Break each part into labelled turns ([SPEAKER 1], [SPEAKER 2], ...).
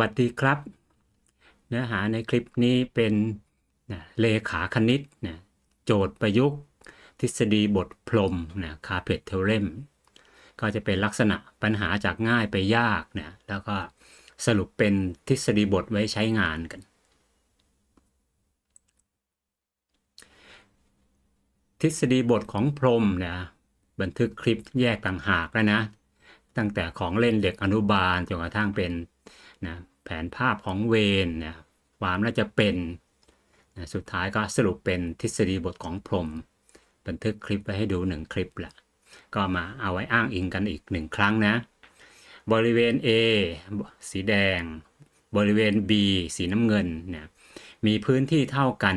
[SPEAKER 1] วัสดีครับ เนื้อหาในคลิปนี้เป็นนะเลขาคณิตนะโจทย์ประยุกต์ทฤษฎีบทพรมนะคาเพตเทเลมก็จะเป็นลักษณะปัญหาจากง่ายไปยากนะแล้วก็สรุปเป็นทฤษฎีบทไว้ใช้งานกัน ทฤษฎีบทของพรมนะบันทึกคลิปแยกต่างหากแล้วนะ ตั้งแต่ของเล่นเด็กอนุบาลจนกระทั่งเป็นนะแผนภาพของเวนเนี่ยความน่าจะเป็นนะสุดท้ายก็สรุปเป็นทฤษฎีบทของพรมบันทึกคลิปไว้ให้ดูหนึ่งคลิปแหละก็มาเอาไว้อ้างอิงกันอีกหนึ่งครั้งนะ บริเวณ A สีแดง บริเวณ B สีน้ำเงินเนี่ยมีพื้นที่เท่ากัน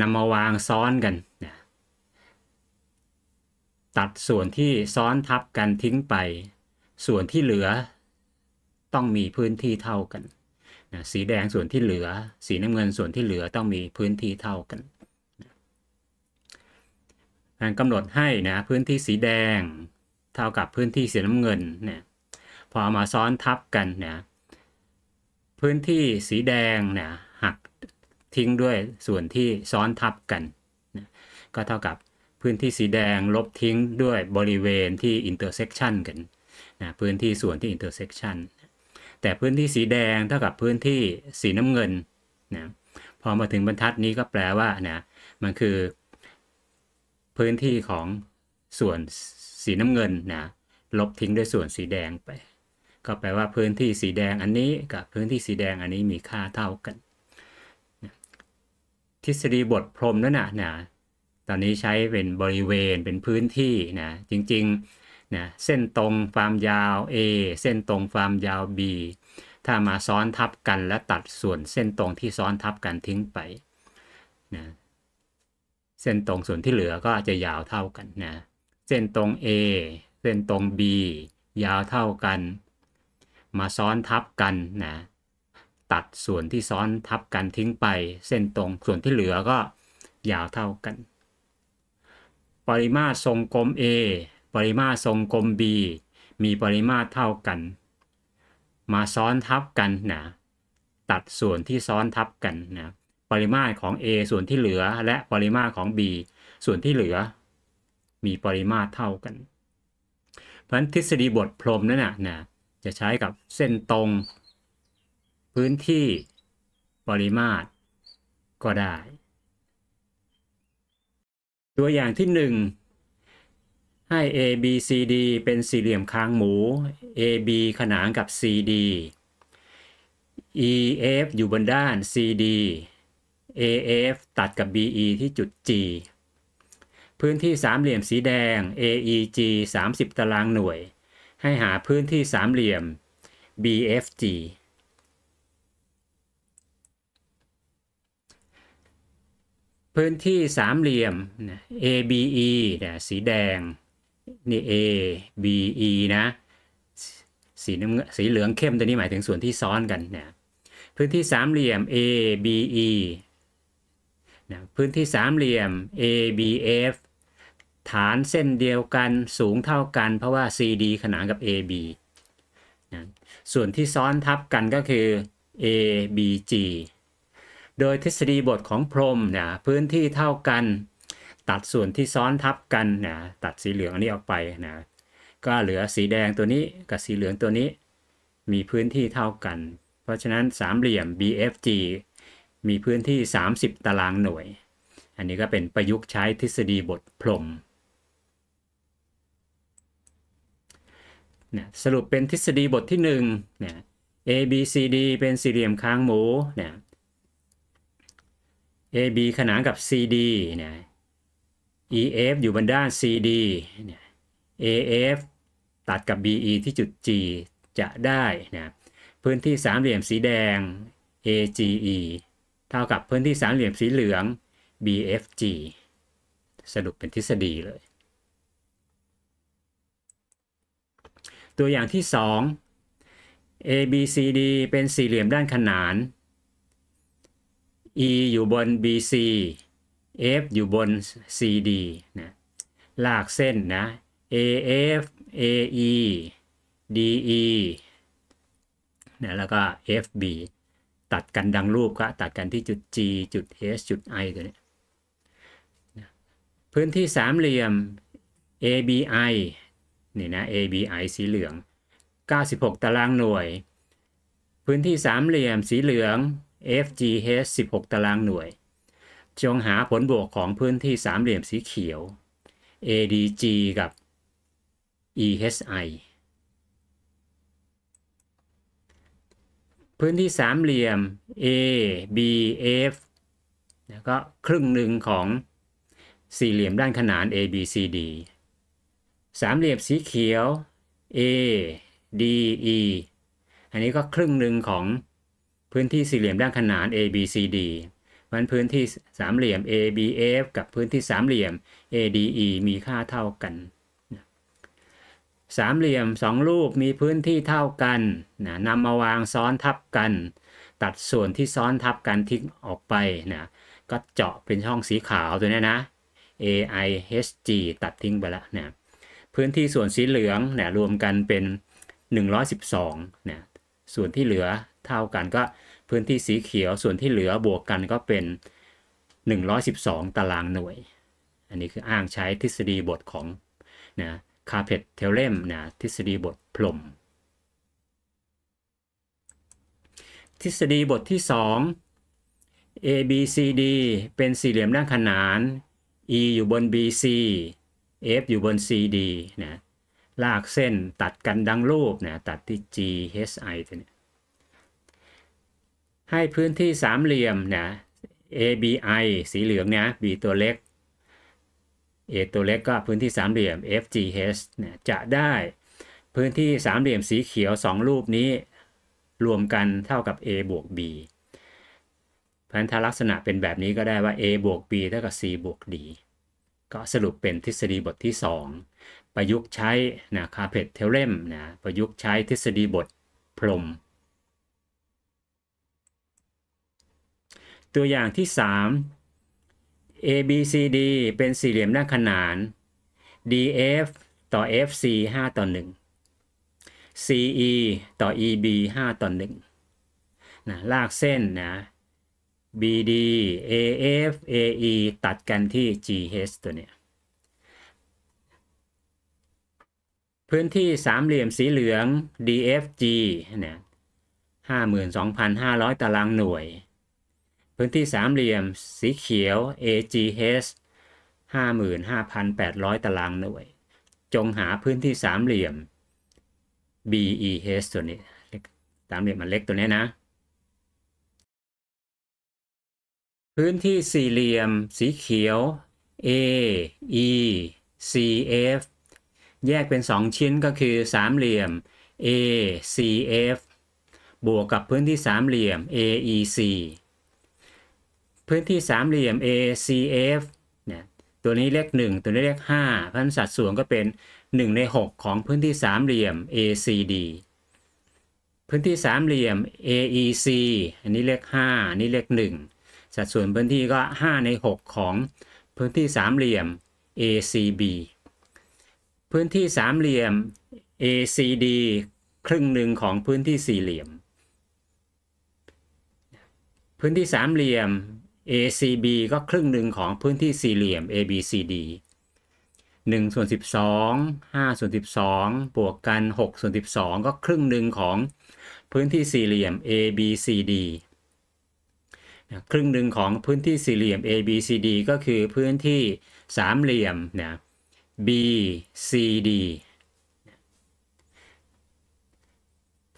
[SPEAKER 1] นำมาวางซ้อนกันนตัดส่วนที่ซ้อนทับกันทิ้งไปส่วนที่เหลือต้องมีพื้นที่เท่ากันนะสีแดงส่วนที่เหลือ สีน้ำเงินส่วนที่เหลือต้องมีพื้นที่เท่ากันการกำหนดให้นะพื้นที่สีแดงเท่ากับพื้นที่สีน้ำเงินเนี่ย พอเอามาซ้อนทับกันนะพื้นที่สีแดงเนี่ยหักทิ้งด้วยส่วนที่ซ้อนทับกันนะก็เท่ากับพื้นที่สีแดงลบทิ้งด้วยบริเวณที่อินเตอร์เซ็กชันกันนะพื้นที่ส่วนที่อินเตอร์เซ็กชันแต่พื้นที่สีแดงเท่ากับพื้นที่สีน้ำเงินนะพอมาถึงบรรทัดนี้ก็แปลว่านะมันคือ พื้นที่ของส่วนสีน้ำเงินนะ ลบทิ้งด้วยส่วนสีแดงไป ก็แปลว่าพื้นที่สีแดงอันนี้ กับพื้นที่สีแดงอันนี้มีค่าเท่ากันทฤษฎีบทพรมนั่นนะนะตอนนี้ใช้เป็นบริเวณเป็นพื้นที่นะจริงๆนะเส้นตรงความยาว A เส้นตรงความยาว B ถ้ามาซ้อนทับกันและตัดส่วนเส้นตรงที่ซ้อนทับกันทิ้งไปนะเส้นตรงส่วนที่เหลือก็จะยาวเท่ากันนะเส้นตรง A เส้นตรง B ยาวเท่ากัน มาซ้อนทับกันนะตัดส่วนที่ซ้อนทับกันทิ้งไป เส้นตรงส่วนที่เหลือก็ยาวเท่ากัน ปริมาตรทรงกลม A ปริมาตรทรงกลม b มีปริมาตรเท่ากัน มาซ้อนทับกันนะตัดส่วนที่ซ้อนทับกันนะปริมาตรของ a ส่วนที่เหลือและปริมาตรของ b ส่วนที่เหลือ มีปริมาตรเท่ากันเพราะฉะนั้นทฤษฎีบทพรมนั่นนะนะจะใช้กับเส้นตรง พื้นที่ปริมาตรก็ได้ ตัวอย่างที่หนึ่งให้ ABCD เป็นสี่เหลี่ยมคางหมู AB ขนานกับ CD EF อยู่บนด้าน CD AF ตัดกับ BE ที่จุด G พื้นที่สามเหลี่ยมสีแดง AEG 30 ตารางหน่วย ให้หาพื้นที่สามเหลี่ยม BFG พื้นที่สามเหลี่ยม ABE สีแดงนี่ A B E นะสีน้ำเงินสีเหลืองเข้มตัวนี้หมายถึงส่วนที่ซ้อนกันนะพื้นที่สามเหลี่ยม A B E นะพื้นที่สามเหลี่ยม A B F ฐานเส้นเดียวกันสูงเท่ากันเพราะว่า CD ขนานกับ AB นะส่วนที่ซ้อนทับกันก็คือ ABG โดยทฤษฎีบทของพรมนะพื้นที่เท่ากันตัดส่วนที่ซ้อนทับกันนะตัดสีเหลืองอันนี้ออกไปนะก็เหลือสีแดงตัวนี้กับสีเหลืองตัวนี้มีพื้นที่เท่ากัน เพราะฉะนั้นสามเหลี่ยม BFG มีพื้นที่ 30 ตารางหน่วย อันนี้ก็เป็นประยุกต์ใช้ทฤษฎีบทพรมนสรุปเป็นทฤษฎีบทที่1น่ย A B C D เป็นสี่เหลี่ยมค้างหมูนย AB ขนานกับ CD นะ EF อยู่บนด้าน CD AF ตัดกับ BE ที่จุด G จะได้นะพื้นที่สามเหลี่ยมสีแดง AGE เท่ากับพื้นที่สามเหลี่ยมสีเหลือง BFG สรุปเป็นทฤษฎีเลย ตัวอย่างที่ 2 ABCD เป็นสี่เหลี่ยมด้านขนาน E อยู่บน BC F อยู่บน CD นะ ลากเส้นนะ AF AE DE นะแล้วก็ FB ตัดกันดังรูปก็ตัดกันที่จุด G จุด H จุด I ตัวนี้นะพื้นที่สามเหลี่ยม ABI นี่นะ ABI สีเหลือง 96 ตารางหน่วย พื้นที่สามเหลี่ยมสีเหลือง FGH 16 ตารางหน่วยจงหาผลบวกของพื้นที่สามเหลี่ยมสีเขียว ADG กับ EHI พื้นที่สามเหลี่ยม ABF แล้วก็ครึ่งหนึ่งของสี่เหลี่ยมด้านขนาน ABCD สามเหลี่ยมสีเขียว ADE อันนี้ก็ครึ่งหนึ่งของพื้นที่สี่เหลี่ยมด้านขนาน ABCD ันพื้นที่สามเหลี่ยม ABF กับพื้นที่สามเหลี่ยม ADE มีค่าเท่ากัน สามเหลี่ยมสองรูปมีพื้นที่เท่ากันนะนำมาวางซ้อนทับกัน ตัดส่วนที่ซ้อนทับกันทิ้งออกไปนะก็เจาะเป็นช่องสีขาวตัวนี้นะ AIHG ตัดทิ้งไปแล้วนะพื้นที่ส่วนสีเหลืองนะรวมกันเป็น 112นะส่วนที่เหลือเท่ากันก็พื้นที่สีเขียวส่วนที่เหลือบวกกันก็เป็น 112 ตารางหน่วย อันนี้คืออ้างใช้ทฤษฎีบทของนะคาเพตเทเลมนะทฤษฎีบทพลมทฤษฎีบทที่ 2 ABCD เป็นสี่เหลี่ยมด้านขนาน E อยู่บน BC F อยู่บน CD นะลากเส้นตัดกันดังรูปนะตัดที่ GHI เนี้ให้พื้นที่สามเหลี่ยมนะ ABI สีเหลืองเนี่ย B ตัวเล็ก A ตัวเล็กก็พื้นที่สามเหลี่ยม FGH เนี่ยจะได้พื้นที่สามเหลี่ยมสีเขียว 2 รูปนี้ รวมกันเท่ากับ A บวก B พันธลักษณะเป็นแบบนี้ก็ได้ว่า A บวก B เท่ากับ C บวก D ก็สรุปเป็นทฤษฎีบทที่ 2 ประยุกต์ใช้นะคาเพตเทเลมนะประยุกต์ใช้ทฤษฎีบทพรมตัวอย่างที่ 3 ABCD เป็นสี่เหลี่ยมหน้าขนาน DF ต่อ FC 5ต่อ 1 CE ต่อ EB 5ต่อ1นะลากเส้นนะ BD AF AE ตัดกันที่ GH ตัวเนี้ยพื้นที่สามเหลี่ยมสีเหลือง DFG เนี่ย52,500 ตารางหน่วยพื้นที่สามเหลี่ยมสีเขียว AGH 55,800 ตารางหน่วย จงหาพื้นที่สามเหลี่ยม BEH ตัวนี้สามเหลี่ยมมันเล็กตัวนี้นะ พื้นที่สี่เหลี่ยมสีเขียว A E C F แยกเป็น 2 ชิ้นก็คือสามเหลี่ยม A C F บวกกับพื้นที่สามเหลี่ยม A E C พื้นที่สามเหลี่ยม ACF เนี่ย ตัวนี้เลข 1 ตัวนี้เลข5พันสัดส่วนก็เป็น1ใน6 ของพื้นที่สามเหลี่ยม ACD พื้นที่สามเหลี่ยม AEC อันนี้เลข 5 อันนี้เลข 1 สัดส่วนพื้นที่ก็5ใน6 ของพื้นที่สามเหลี่ยม ACB พื้นที่สามเหลี่ยม ACD ครึ่งหนึ่งของพื้นที่สี่เหลี่ยม พื้นที่สามเหลี่ยม ACB ก็ครึ่งหนึ่งของพื้นที่สี่เหลี่ยม ABCD 1ส่วน12 5ส่วน12บวกกัน6ส่วน12 ก็ครึ่งหนึ่งของพื้นที่สี่เหลี่ยม ABCD ครึ่งหนึ่งของพื้นที่สี่เหลี่ยม ABCD ก็คือพื้นที่สามเหลี่ยมนะ BCD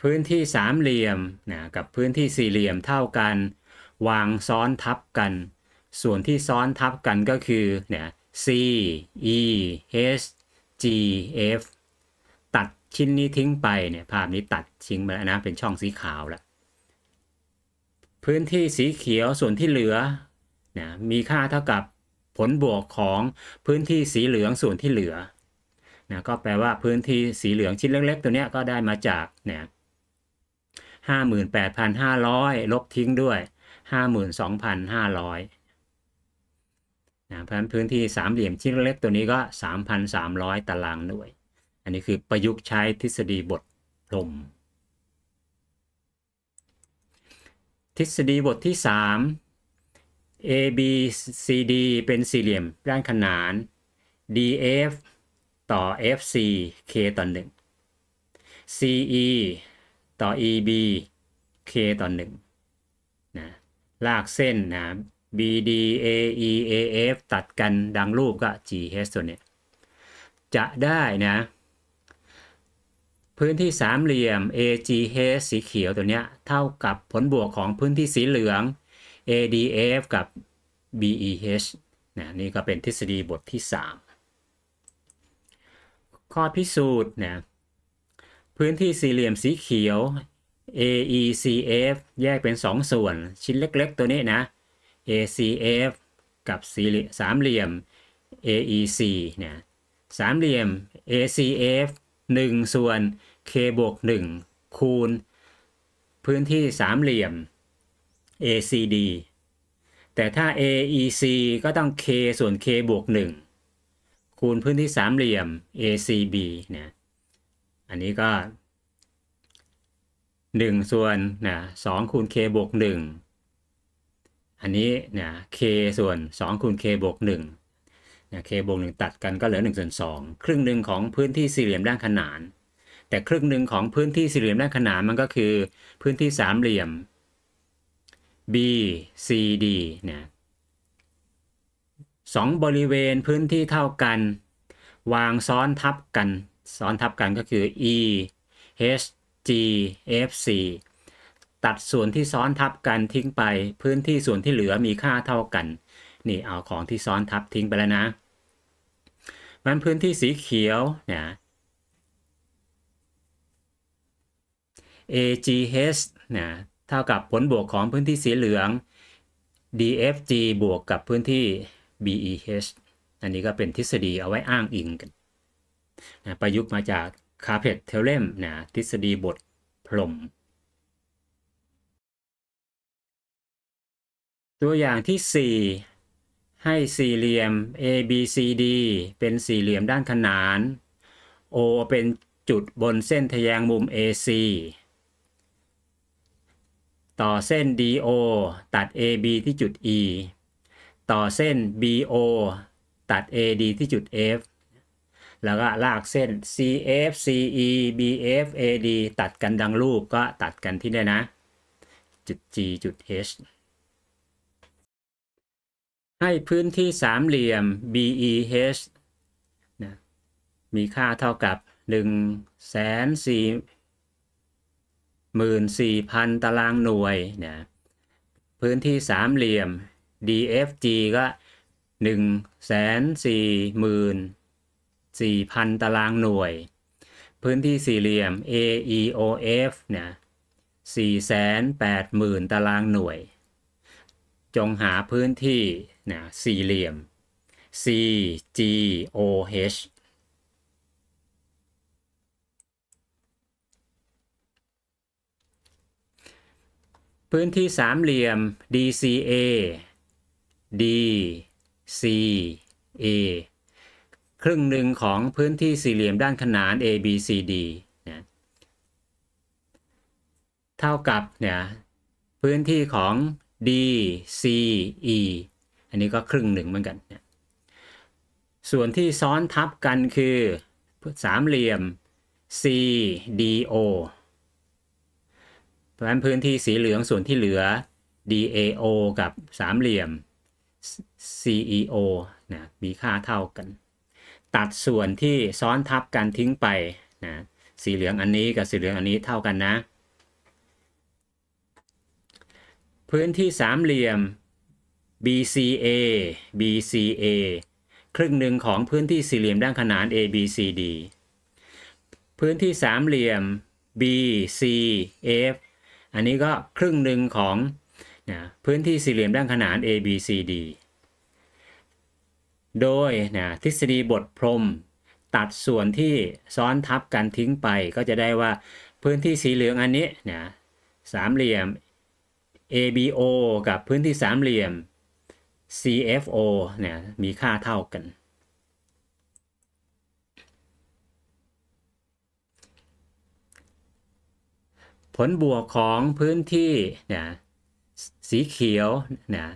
[SPEAKER 1] พื้นที่สามเหลี่ยมนะกับพื้นที่สี่เหลี่ยมเท่ากันวางซ้อนทับกัน ส่วนที่ซ้อนทับกันก็คือเนี่ย C E H G F ตัดชิ้นนี้ทิ้งไป เนี่ยภาพนี้ตัดทิ้งไปแล้วนะ เป็นช่องสีขาวแล้ว พื้นที่สีเขียวส่วนที่เหลือ เนี่ยมีค่าเท่ากับผลบวกของพื้นที่สีเหลืองส่วนที่เหลือนะก็แปลว่าพื้นที่สีเหลืองชิ้นเล็กๆตัวนี้ก็ได้มาจาก เนี่ยห้าหมื่นแปดพันห้าร้อยลบทิ้งด้วยห้าหมื่นสองพันห้าร้อยนะเพราะนั้นพื้นที่สามเหลี่ยมชิ้นเล็กตัวนี้ก็สามพันสามร้อยตารางหน่วย อันนี้คือประยุกต์ใช้ทฤษฎีบทพรมทฤษฎีบทที่สาม A B C D เป็นสี่เหลี่ยมด้านขนาน D F ต่อ F C K ต่อหนึ่ง C E ต่อ E B K ต่อหนึ่งลากเส้นนะ BD AE AF ตัดกันดังรูปก็ GH ตัวนี้จะได้นะพื้นที่สามเหลี่ยม AGH สีเขียวตัวนี้เท่ากับผลบวกของพื้นที่สีเหลือง ADF กับ BEH นะนี่ก็เป็นทฤษฎีบทที่ 3 ข้อพิสูจน์นะพื้นที่สี่เหลี่ยมสีเขียว AECF แยกเป็น 2 ส่วนชิ้นเล็กๆ ตัวนี้นะ ACF กับสี่สามเหลี่ยม AEC เนี่ยสามเหลี่ยม ACF 1 ส่วน K บวก1 คูณ พื้นที่สามเหลี่ยม ACD แต่ถ้า AEC ก็ต้อง K ส่วน K บวก1 คูณพื้นที่สามเหลี่ยม ACB เนี่ยอันนี้ก็1ส่วนนะ2คูณ k บวก1อันนี้นะ k ส่วน2คูณ k บวก1นะ k บวก1ตัดกันก็เหลือ1ส่วน2ครึ่งหนึ่งของพื้นที่สี่เหลี่ยมด้านขนาน แต่ครึ่งหนึ่งของพื้นที่สี่เหลี่ยมด้านขนานมันก็คือ พื้นที่สามเหลี่ยม b c d นะสองบริเวณพื้นที่เท่ากัน วางซ้อนทับกันซ้อนทับกันก็คือ e h G F C ตัดส่วนที่ซ้อนทับกันทิ้งไป พื้นที่ส่วนที่เหลือมีค่าเท่ากัน นี่เอาของที่ซ้อนทับทิ้งไปแล้วนะมันพื้นที่สีเขียวเนี่ย AGH นี่ยเท่ากับผลบวกของพื้นที่สีเหลือง DFG บวกกับพื้นที่ BEH อันนี้ก็เป็นทฤษฎีเอาไว้อ้างอิงกันนะประยุกต์มาจากคาเพตเทเลมนะทฤษฎีบทพรมตัวอย่างที่ 4 ให้สี่เหลี่ยม ABCD เป็นสี่เหลี่ยมด้านขนาน O เป็นจุดบนเส้นทแยงมุม AC ต่อเส้น DO ตัด AB ที่จุด E ต่อเส้น BO ตัด AD ที่จุด F แล้วก็ลากเส้น CF CE BF AD ตัดกันดังรูปก็ตัดกันที่ได้นะจุด G จุด H ให้พื้นที่สามเหลี่ยม BEH นะมีค่าเท่ากับ1 4 14,000 ตารางหน่วยนะพื้นที่สามเหลี่ยม DFG ก็1 4 0 0 0 4,000 ตารางหน่วย พื้นที่สี่เหลี่ยม AEOF เนี่ย480,000 ตารางหน่วย จงหาพื้นที่เนี่ยสี่เหลี่ยม CGOH พื้นที่สามเหลี่ยม DCA DCA ครึ่งหนึ่งของพื้นที่สี่เหลี่ยมด้านขนาน ABCD นะเท่ากับเนี่ยพื้นที่ของ DCE อันนี้ก็ครึ่งหนึ่งเหมือนกันนะส่วนที่ซ้อนทับกันคือสามเหลี่ยม CDO เพราะฉะนั้นพื้นที่สีเหลืองส่วนที่เหลือ DAO กับสามเหลี่ยม CEO นะมีค่าเท่ากันตัดส่วนที่ซ้อนทับกันทิ้งไปนะสีเหลืองอันนี้กับสีเหลืองอันนี้เท่ากันนะ พื้นที่สามเหลี่ยม BCA BCA ครึ่งหนึ่งของพื้นที่สี่เหลี่ยมด้านขนาน ABCD พื้นที่สามเหลี่ยม BCF อันนี้ก็ครึ่งหนึ่งของนะพื้นที่สี่เหลี่ยมด้านขนาน ABCD โดยนะทฤษฎีบทพรมตัดส่วนที่ซ้อนทับกันทิ้งไปก็จะได้ว่าพื้นที่สีเหลืองอันนี้นะสามเหลี่ยม ABO กับพื้นที่สามเหลี่ยม CFO เนี่ยมีค่าเท่ากัน ผลบวกของพื้นที่นะสีเขียวนะ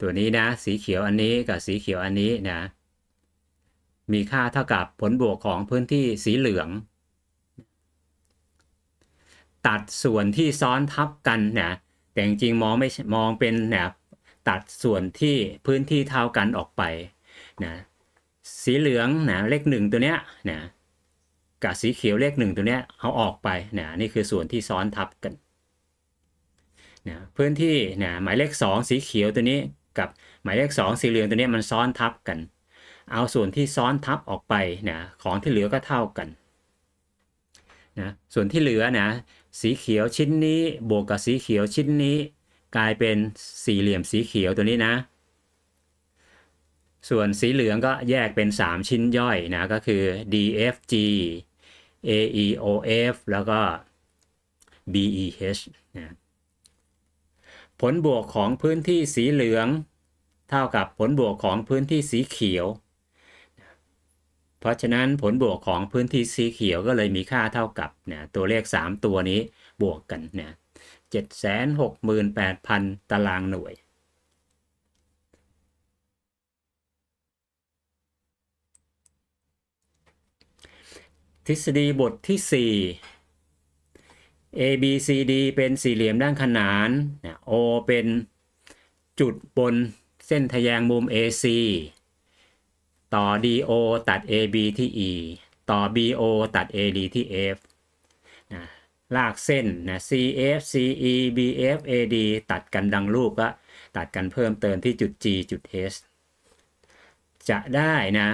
[SPEAKER 1] ตัวนี้นะสีเขียวอันนี้กับสีเขียวอันนี้นะมีค่าเท่ากับผลบวกของพื้นที่สีเหลือง ตัดส่วนที่ซ้อนทับกันนะแต่จริงๆมองไม่มองเป็นนะตัดส่วนที่พื้นที่เท่ากันออกไปนะสีเหลืองนะเลขหนึ่งตัวเนี้ยนะกับสีเขียวเลขหนึ่งตัวเนี้ย เอาออกไปนะนี่คือส่วนที่ซ้อนทับกันนะพื้นที่นะหมายเลข2 สีเขียวตัวนี้กับหมายเลข2สีเหลืองตัวนี้มันซ้อนทับกัน เอาส่วนที่ซ้อนทับออกไปนะของที่เหลือก็เท่ากันนะส่วนที่เหลือนะสีเขียวชิ้นนี้บวกกับสีเขียวชิ้นนี้ กลายเป็นสี่เหลี่ยมสีเขียวตัวนี้นะ ส่วนสีเหลืองก็แยกเป็น3ชิ้นย่อยนะก็คือ DFG AEOF แล้วก็ BEH นะผลบวกของพื้นที่สีเหลือง เท่ากับผลบวกของพื้นที่สีเขียว เพราะฉะนั้นผลบวกของพื้นที่สีเขียวก็เลยมีค่าเท่ากับเนี่ยตัวเลข3ตัวนี้บวกกันเนี่ยเจ็ดแสนหกหมื่นแปดพันตารางหน่วยทฤษฎีบทที่ 4 A B C D เป็นสี่เหลี่ยมด้านขนาน O เป็น จุดบนเส้นทะแยงมุม AC ต่อ DO ตัด AB ที่ E ต่อ BO ตัด AD ที่ F นะลากเส้นนะ CF CE BF AD ตัดกันดังรูปก็ตัดกันเพิ่มเติมที่จุด G จุด H จะได้นะ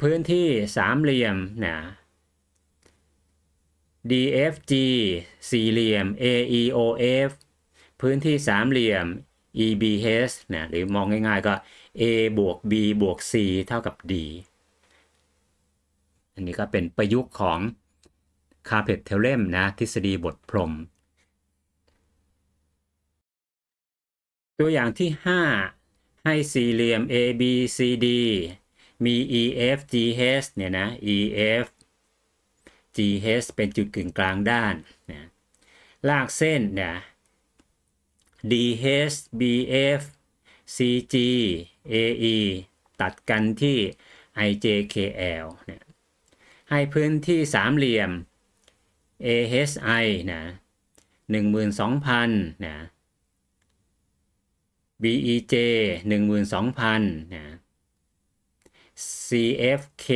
[SPEAKER 1] พื้นที่สามเหลี่ยมนะ DFG สี่เหลี่ยม AEOF พื้นที่สามเหลี่ยม EBH นะหรือมองง่ายๆก็ A บวก B บวก C เท่ากับ D อันนี้ก็เป็นประยุกต์ของคาเพตเทเลมนะทฤษฎีบทพรม ตัวอย่างที่ 5 ให้สี่เหลี่ยม ABCD มี EFGH เนี่ยนะ EF GH เป็นจุดกึ่งกลางด้านนะลากเส้นนะ DH BF CG AE ตัดกันที่ IJKL นะให้พื้นที่สามเหลี่ยม AHI นะ12,000นะ BEJ 12,000นะ CFK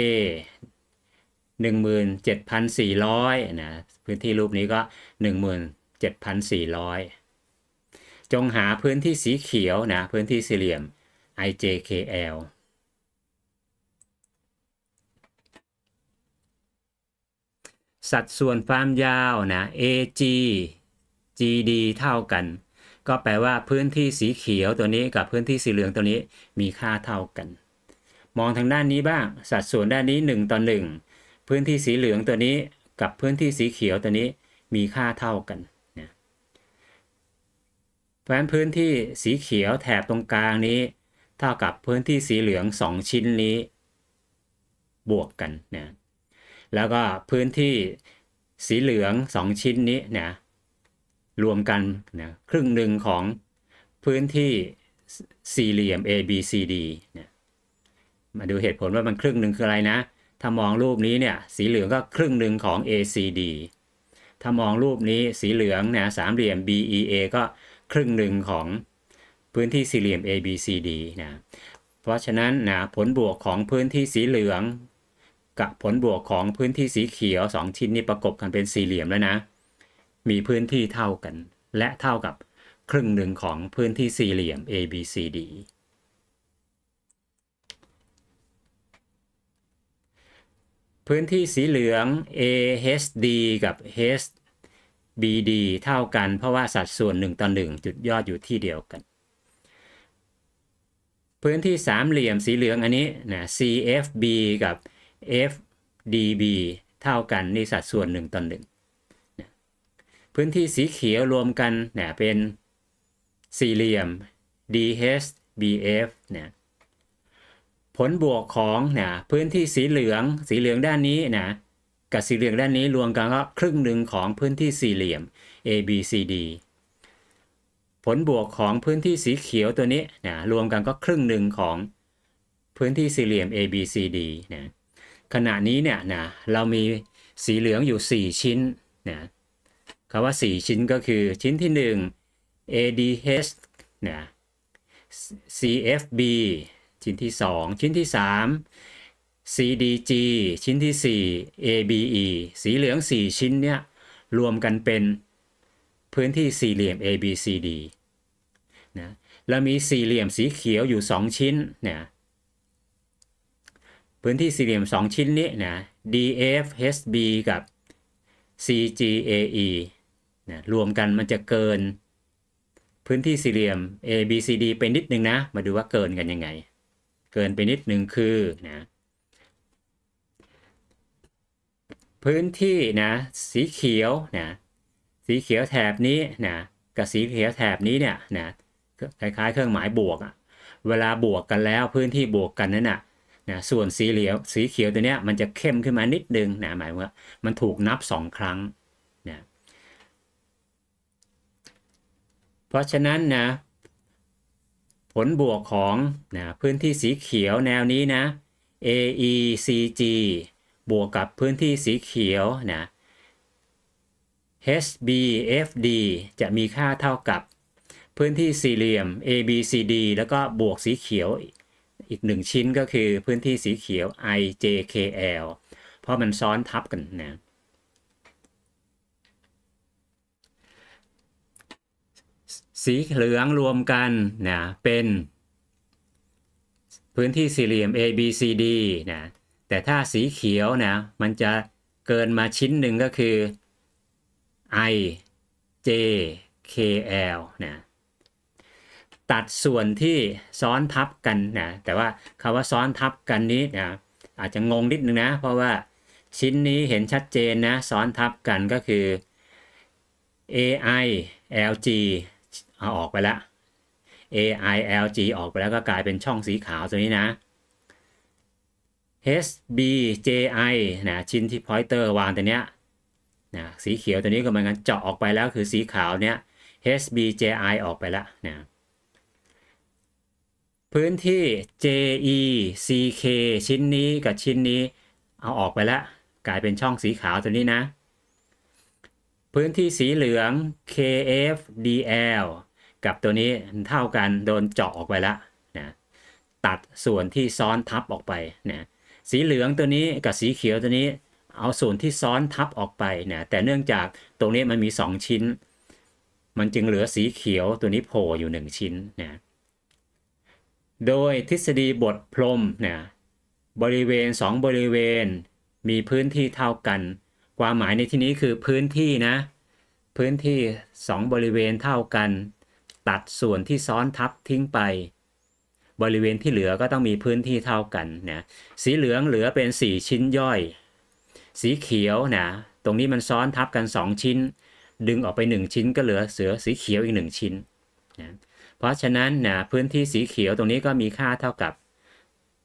[SPEAKER 1] 17,400 นะ พื้นที่รูปนี้ก็ 17,400 จงหาพื้นที่สีเขียวนะ พื้นที่สี่เหลี่ยม IJKL สัดส่วนความยาวนะ AG GD เท่ากัน ก็แปลว่าพื้นที่สีเขียวตัวนี้กับพื้นที่สีเหลืองตัวนี้มีค่าเท่ากัน มองทางด้านนี้บ้าง สัดส่วนด้านนี้1ต่อ1พื้นที่สีเหลืองตัวนี้กับพื้นที่สีเขียวตัวนี้มีค่าเท่ากันนะเพราะฉะนั้นพื้นที่สีเขียวแถบตรงกลางนี้ เท่ากับพื้นที่สีเหลืองสองชิ้นนี้บวกกันนะแล้วก็พื้นที่สีเหลืองสองชิ้นนี้นะรวมกันนะครึ่งหนึ่งของพื้นที่สี่เหลี่ยม ABCD นะมาดูเหตุผลว่ามันครึ่งหนึ่งคืออะไรนะถ้ามองรูปนี้เนี่ย สีเหลืองก็ครึ่งหนึ่งของ ACD ถ้ามองรูปนี้สีเหลืองเนี่ยสามเหลี่ยม BEA ก็ครึ่งหนึ่งของพื้นที่สี่เหลี่ยม ABCD นะ เพราะฉะนั้นนะผลบวกของพื้นที่สีเหลืองกับผลบวกของพื้นที่สีเขียว2ชิ้นนี้ประกบกันเป็นสี่เหลี่ยมแล้วนะมีพื้นที่เท่ากัน และเท่ากับครึ่งหนึ่งของพื้นที่สี่เหลี่ยม ABCD พื้นที่สีเหลือง AHD กับ HBD เท่ากัน เพราะว่าสัดส่วน1ต่อ1จุดยอดอยู่ที่เดียวกัน พื้นที่สามเหลี่ยมสีเหลืองอันนี้นะ CFB กับ FDB เท่ากันนี่สัดส่วน1ต่อ1พื้นที่สีเขียวรวมกันนะเป็นสี่เหลี่ยม DHBF นะผลบวกของนะพื้นที่สีเหลืองสีเหลืองด้านนี้นะ กับสีเหลืองด้านนี้รวมกันก็ครึ่งหนึ่งของพื้นที่สี่เหลี่ยม A B C D ผลบวกของพื้นที่สีเขียวตัวนี้นะรวมกันก็ครึ่งหนึ่งของพื้นที่สี่เหลี่ยม A B C D นะขณะนี้เนี่ยนะเรามีสีเหลืองอยู่ 4 ชิ้นนะคำว่า 4 ชิ้นก็คือชิ้นที่ 1 ADH นะ CFB ชิ้นที่2ชิ้นที่ 3 CDG ชิ้นที่ 4 ABE สีเหลือง 4 ชิ้นเนี่ยรวมกันเป็นพื้นที่สี่เหลี่ยม ABCD นะแล้วมีสี่เหลี่ยมสีเขียวอยู่ 2 ชิ้นเนี่ย พื้นที่สี่เหลี่ยม 2 ชิ้นนี้นะ DF HB กับ CGAE นะรวมกันมันจะเกิน พื้นที่สี่เหลี่ยม ABCD ไปนิดนึงนะ มาดูว่าเกินกันยังไงเกินไปนิดนึงคือนะพื้นที่นะสีเขียวนะสีเขียวแถบนี้นะกับสีเขียวแถบนี้เนี่ยนะคล้ายๆ เครื่องหมายบวกอะเวลาบวกกันแล้วพื้นที่บวกกันนั่นอ่ะนะส่วนสีเหลียวสีเขียวตัวเนี้ยมันจะเข้มขึ้นมานิดนึงนะหมายว่ามันถูกนับ 2 ครั้งนะเพราะฉะนั้นนะผลบวกของนะพื้นที่สีเขียวแนวนี้นะ AECG บวกกับพื้นที่สีเขียวนะ HBFD จะมีค่าเท่ากับพื้นที่สี่เหลี่ยม ABCD แล้วก็บวกสีเขียว อีกหนึ่งชิ้นก็คือพื้นที่สีเขียว IJKL เพราะมันซ้อนทับกันนะสีเหลืองรวมกันนะเป็น พื้นที่สี่เหลี่ยม A B C D นะแต่ถ้าสีเขียวนะมันจะเกินมาชิ้นหนึ่งก็คือ I J K L นะตัดส่วนที่ซ้อนทับกันนะแต่ว่าคาว่าซ้อนทับกันนี้นะอาจจะงงนิดนึงนะ เพราะว่าชิ้นนี้เห็นชัดเจนนะซ้อนทับกันก็คือ AI LG เอาออกไปแล้ว AILG ออกไปแล้วก็กลายเป็นช่องสีขาวตัวนี้นะ HBJI นะชิ้นที่ pointer วางตัวเนี้ยนะสีเขียวตัวนี้ก็เหมือนกันเจาะออกไปแล้วคือสีขาวเนี้ย HBJI ออกไปแล้วนะพื้นที่ JECK ชิ้นนี้กับชิ้นนี้เอาออกไปแล้วกลายเป็นช่องสีขาวตัวนี้นะ พื้นที่สีเหลือง KFDL กับตัวนี้เท่ากันโดนเจาะออกไปแล้วนะตัดส่วนที่ซ้อนทับออกไปนะสีเหลืองตัวนี้กับสีเขียวตัวนี้เอาส่วนที่ซ้อนทับออกไปนะแต่เนื่องจากตรงนี้มันมี 2 ชิ้น มันจึงเหลือสีเขียวตัวนี้โผล่อยู่ 1 ชิ้นนะโดยทฤษฎีบทพรมนะบริเวณ 2 บริเวณมีพื้นที่เท่ากัน ความหมายในที่นี้คือพื้นที่นะ พื้นที่ 2 บริเวณเท่ากันตัดส่วนที่ซ้อนทับทิ้งไป บริเวณที่เหลือก็ต้องมีพื้นที่เท่ากันนะสีเหลืองเหลือเป็น 4 ชิ้นย่อย สีเขียวนะตรงนี้มันซ้อนทับกัน 2 ชิ้น ดึงออกไป 1 ชิ้นก็เหลือเสือสีเขียวอีก 1 ชิ้นนะเพราะฉะนั้นนะพื้นที่สีเขียวตรงนี้ก็มีค่าเท่ากับ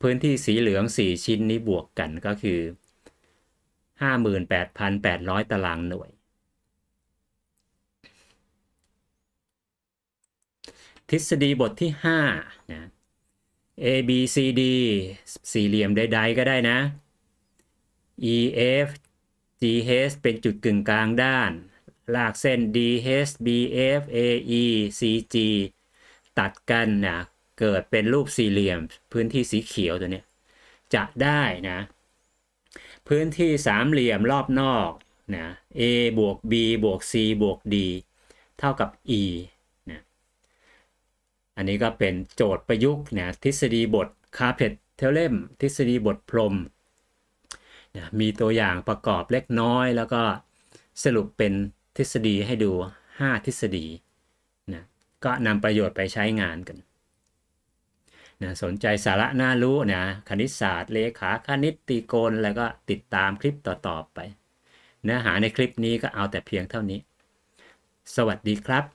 [SPEAKER 1] พื้นที่สีเหลือง 4 ชิ้นนี้บวกกันก็คือ 58,800 ตารางหน่วยทฤษฎีบทที่5นะ A B C D สี่เหลี่ยมใดๆก็ได้นะ E F G H เป็นจุดกึ่งกลางด้าน ลากเส้น D H B F A E C G ตัดกันนะเกิดเป็นรูปสี่เหลี่ยมพื้นที่สีเขียวตัวนี้จะได้นะ พื้นที่สามเหลี่ยมรอบนอกนะ A บวก B บวก C บวก D เท่ากับ E อันนี้ก็เป็นโจทย์ประยุกต์เนี่ยทฤษฎีบทคาเพตเทเลมทฤษฎีบทพรมนะมีตัวอย่างประกอบเล็กน้อย แล้วก็สรุปเป็นทฤษฎีให้ดู 5 ทฤษฎีนะก็นำประโยชน์ไปใช้งานกันนะสนใจสาระน่ารู้นะคณิตศาสตร์เลขาคณิตตีโกณแล้วก็ติดตามคลิปต่อๆไป เนื้อหาในคลิปนี้ก็เอาแต่เพียงเท่านี้ สวัสดีครับ